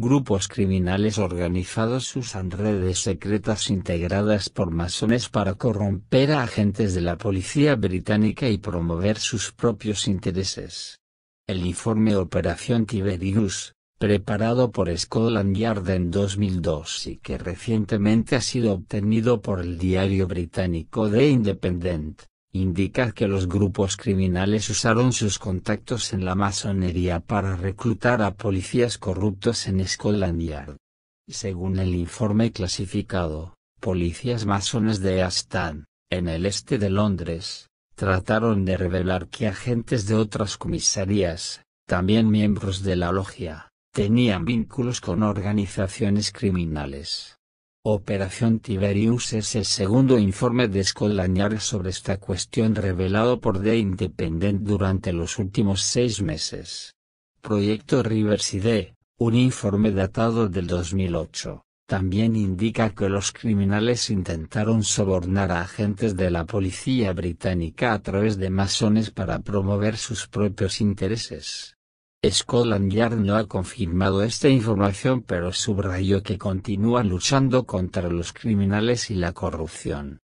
Grupos criminales organizados usan redes secretas integradas por masones para corromper a agentes de la policía británica y promover sus propios intereses. El informe Operación Tiberius, preparado por Scotland Yard en 2002 y que recientemente ha sido obtenido por el diario británico The Independent, indica que los grupos criminales usaron sus contactos en la masonería para reclutar a policías corruptos en Scotland Yard. Según el informe clasificado, policías masones de Aston, en el este de Londres, trataron de revelar que agentes de otras comisarías, también miembros de la logia, tenían vínculos con organizaciones criminales. Operación Tiberius es el segundo informe de Scolañar sobre esta cuestión revelado por The Independent durante los últimos seis meses. Proyecto Riverside, un informe datado del 2008, también indica que los criminales intentaron sobornar a agentes de la policía británica a través de masones para promover sus propios intereses. Scotland Yard no ha confirmado esta información pero subrayó que continúa luchando contra los criminales y la corrupción.